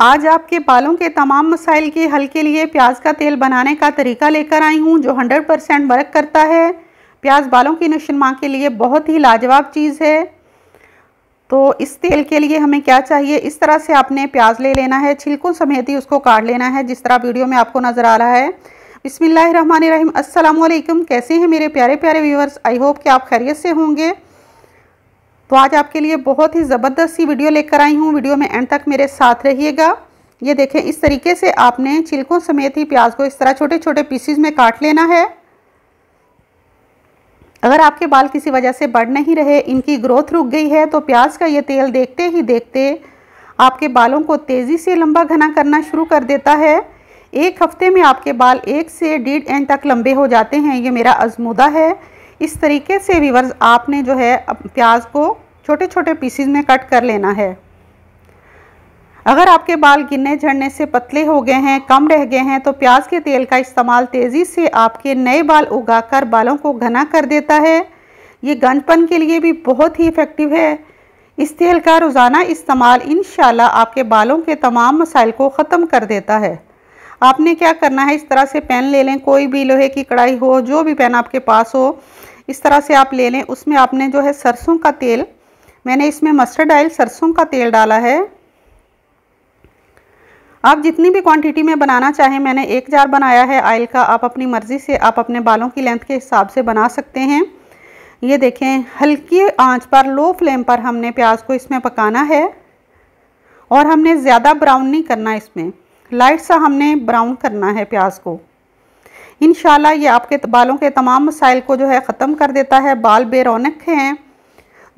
आज आपके बालों के तमाम मसाइल के हल के लिए प्याज का तेल बनाने का तरीका लेकर आई हूँ जो 100 परसेंट वर्क करता है प्याज बालों की नशनमा के लिए बहुत ही लाजवाब चीज़ है तो इस तेल के लिए हमें क्या चाहिए इस तरह से आपने प्याज ले लेना है छिलकुल समेत ही उसको काट लेना है जिस तरह वीडियो में आपको नज़र आ रहा है बिसमीम अल्लाम कैसे हैं मेरे प्यारे प्यारे व्यूवर्स आई होप कि आप खैरियत से होंगे तो आज आपके लिए बहुत ही ज़बरदस्त सी वीडियो लेकर आई हूँ वीडियो में एंड तक मेरे साथ रहिएगा ये देखें इस तरीके से आपने छिलकों समेत ही प्याज को इस तरह छोटे छोटे पीसीज में काट लेना है अगर आपके बाल किसी वजह से बढ़ नहीं रहे इनकी ग्रोथ रुक गई है तो प्याज का ये तेल देखते ही देखते आपके बालों को तेज़ी से लंबा घना करना शुरू कर देता है एक हफ्ते में आपके बाल एक से डेढ़ इंच तक लंबे हो जाते हैं ये मेरा आजमूदा है इस तरीके से वीवर्स आपने जो है प्याज को छोटे छोटे पीसीज में कट कर लेना है अगर आपके बाल गिरने झड़ने से पतले हो गए हैं कम रह गए हैं तो प्याज के तेल का इस्तेमाल तेज़ी से आपके नए बाल उगाकर बालों को घना कर देता है ये गंजपन के लिए भी बहुत ही इफ़ेक्टिव है इस तेल का रोज़ाना इस्तेमाल इन आपके बालों के तमाम मसाइल को ख़त्म कर देता है आपने क्या करना है इस तरह से पेन ले लें कोई भी लोहे की कढ़ाई हो जो भी पेन आपके पास हो इस तरह से आप ले लें उसमें आपने जो है सरसों का तेल मैंने इसमें मस्टर्ड ऑयल सरसों का तेल डाला है आप जितनी भी क्वांटिटी में बनाना चाहें मैंने एक जार बनाया है ऑयल का आप अपनी मर्ज़ी से आप अपने बालों की लेंथ के हिसाब से बना सकते हैं ये देखें हल्की आंच पर लो फ्लेम पर हमने प्याज को इसमें पकाना है और हमने ज़्यादा ब्राउन नहीं करना इसमें लाइट सा हमने ब्राउन करना है प्याज को इन ये आपके बालों के तमाम मसाइल को जो है ख़त्म कर देता है बाल रौनक हैं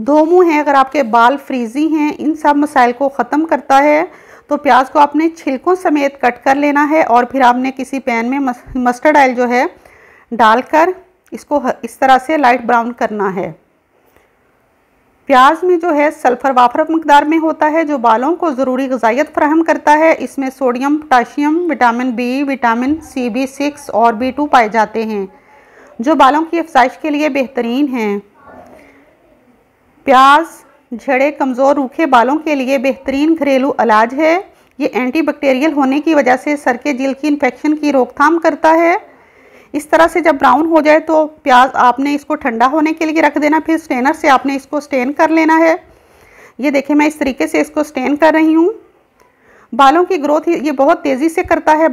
मुँह हैं अगर आपके बाल फ्रीजी हैं इन सब मसाइल को ख़त्म करता है तो प्याज को आपने छिलकों समेत कट कर लेना है और फिर आपने किसी पैन में मस्टर्ड ऑयल जो है डालकर इसको इस तरह से लाइट ब्राउन करना है प्याज में जो है सल्फ़र वाफर मकदार में होता है जो बालों को ज़रूरी गजाइत फ्राहम करता है इसमें sodium potassium vitamin B vitamin C B six और बी टू पाए जाते हैं जो बालों की अफसाइश के लिए बेहतरीन हैं प्याज झड़े कमज़ोर रूखे बालों के लिए बेहतरीन घरेलू इलाज है ये एंटी होने की वजह से सर के जिल की इन्फेक्शन की रोकथाम करता है इस तरह से जब ब्राउन हो जाए तो प्याज आपने इसको ठंडा होने के लिए रख देना फिर स्टेनर से आपने इसको स्टेन कर लेना है ये देखिए मैं इस तरीके से इसको स्टेन कर रही हूँ बालों की ग्रोथ ये बहुत तेज़ी से करता है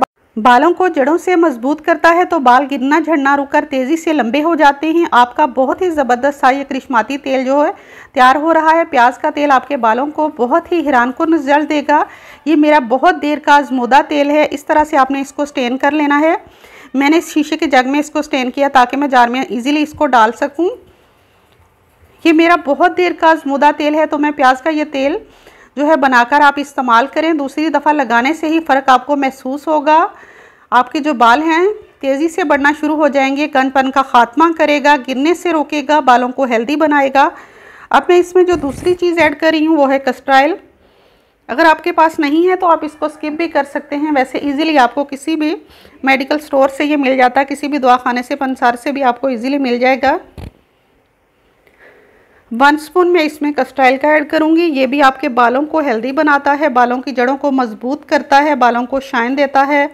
बालों को जड़ों से मजबूत करता है तो बाल गिरना झड़ना रुककर तेज़ी से लंबे हो जाते हैं आपका बहुत ही ज़बरदस्त सा ये करिश्माती तेल जो है तैयार हो रहा है प्याज का तेल आपके बालों को बहुत ही हैरान हैरानकुन रिजल्ट देगा ये मेरा बहुत देर का आजमोदा तेल है इस तरह से आपने इसको स्टेन कर लेना है मैंने इस शीशे के जग में इसको स्टेन किया ताकि मैं जार में ईजिली इसको डाल सकूँ ये मेरा बहुत देर का मुदा तेल है तो मैं प्याज का ये तेल जो है बनाकर आप इस्तेमाल करें दूसरी दफ़ा लगाने से ही फ़र्क आपको महसूस होगा आपके जो बाल हैं तेज़ी से बढ़ना शुरू हो जाएंगे कनपन का ख़ात्मा करेगा गिरने से रोकेगा बालों को हेल्दी बनाएगा अब मैं इसमें जो दूसरी चीज़ ऐड कर रही हूँ वो है कस्ट्राइल अगर आपके पास नहीं है तो आप इसको स्किप भी कर सकते हैं वैसे इजीली आपको किसी भी मेडिकल स्टोर से ये मिल जाता है किसी भी दवाखाने से पंसार से भी आपको इजीली मिल जाएगा वन स्पून में इसमें कस्टाइल का ऐड करूँगी ये भी आपके बालों को हेल्दी बनाता है बालों की जड़ों को मजबूत करता है बालों को शाइन देता है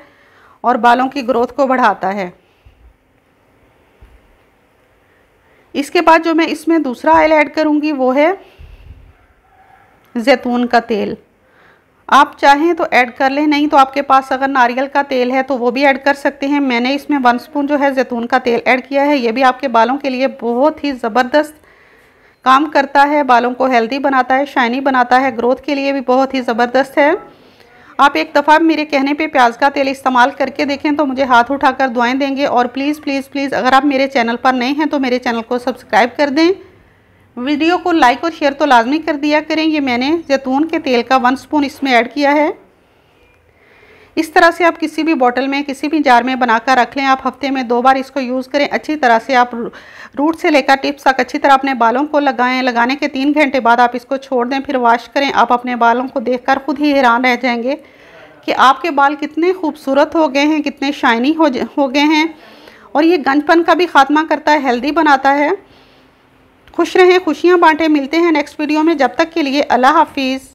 और बालों की ग्रोथ को बढ़ाता है इसके बाद जो मैं इसमें दूसरा ऑयल ऐड करूँगी वो है जैतून का तेल आप चाहें तो ऐड कर लें नहीं तो आपके पास अगर नारियल का तेल है तो वो भी ऐड कर सकते हैं मैंने इसमें वन स्पून जो है जैतून का तेल ऐड किया है ये भी आपके बालों के लिए बहुत ही ज़बरदस्त काम करता है बालों को हेल्दी बनाता है शाइनी बनाता है ग्रोथ के लिए भी बहुत ही ज़बरदस्त है आप एक दफ़ा मेरे कहने पे प्याज का तेल इस्तेमाल करके देखें तो मुझे हाथ उठाकर दुआएं देंगे और प्लीज़ प्लीज़ प्लीज़ अगर आप मेरे चैनल पर नए हैं तो मेरे चैनल को सब्सक्राइब कर दें वीडियो को लाइक और शेयर तो लाजमी कर दिया करें ये मैंने जैतून के तेल का वन स्पून इसमें ऐड किया है इस तरह से आप किसी भी बोतल में किसी भी जार में बनाकर रख लें आप हफ्ते में दो बार इसको यूज़ करें अच्छी तरह से आप रूट से लेकर टिप्स तक अच्छी तरह अपने बालों को लगाएं लगाने के तीन घंटे बाद आप इसको छोड़ दें फिर वॉश करें आप अपने बालों को देखकर खुद ही हैरान रह जाएंगे कि आपके बाल कितने खूबसूरत हो गए हैं कितने शाइनी हो हो गए हैं और ये गंजपन का भी खात्मा करता है हेल्दी बनाता है खुश रहें खुशियाँ बांटें मिलते हैं नेक्स्ट वीडियो में जब तक के लिए अल्लाह हाफिज़